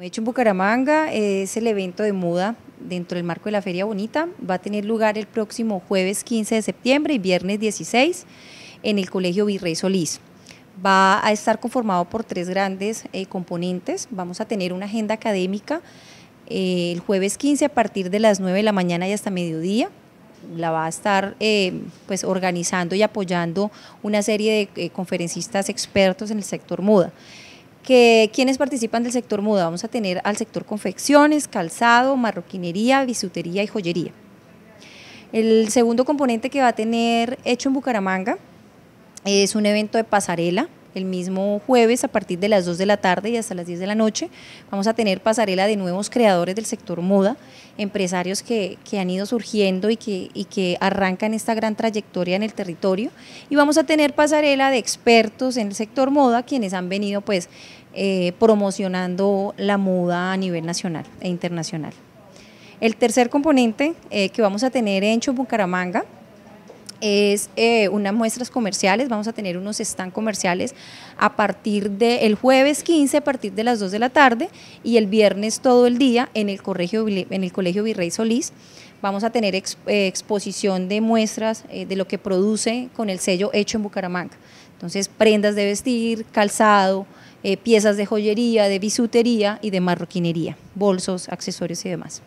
De hecho, en Bucaramanga eh, es el evento de muda dentro del marco de la Feria Bonita. Va a tener lugar el próximo jueves 15 de septiembre y viernes 16 en el Colegio Virrey Solís. Va a estar conformado por tres grandes eh, componentes. Vamos a tener una agenda académica eh, el jueves 15 a partir de las 9 de la mañana y hasta mediodía la va a estar pues organizando y apoyando una serie de conferencistas expertos en el sector muda que quienes participan del sector moda, vamos a tener al sector confecciones, calzado, marroquinería, bisutería y joyería. El segundo componente que va a tener Hecho en Bucaramanga es un evento de pasarela, el mismo jueves a partir de las 2 de la tarde y hasta las 10 de la noche. Vamos a tener pasarela de nuevos creadores del sector moda, empresarios que, han ido surgiendo y que, y que arrancan esta gran trayectoria en el territorio. Y vamos a tener pasarela de expertos en el sector moda, quienes han venido pues eh, promocionando la moda a nivel nacional e internacional. El tercer componente eh, que vamos a tener en Bucaramanga es eh, unas muestras comerciales, vamos a tener unos stand comerciales a partir del el jueves 15 a partir de las 2 de la tarde y el viernes todo el día en el Colegio, en el colegio Virrey Solís. Vamos a tener eh, exposición de muestras eh, de lo que produce con el sello hecho en Bucaramanga. Entonces, prendas de vestir, calzado, piezas de joyería, de bisutería y de marroquinería, bolsos, accesorios y demás.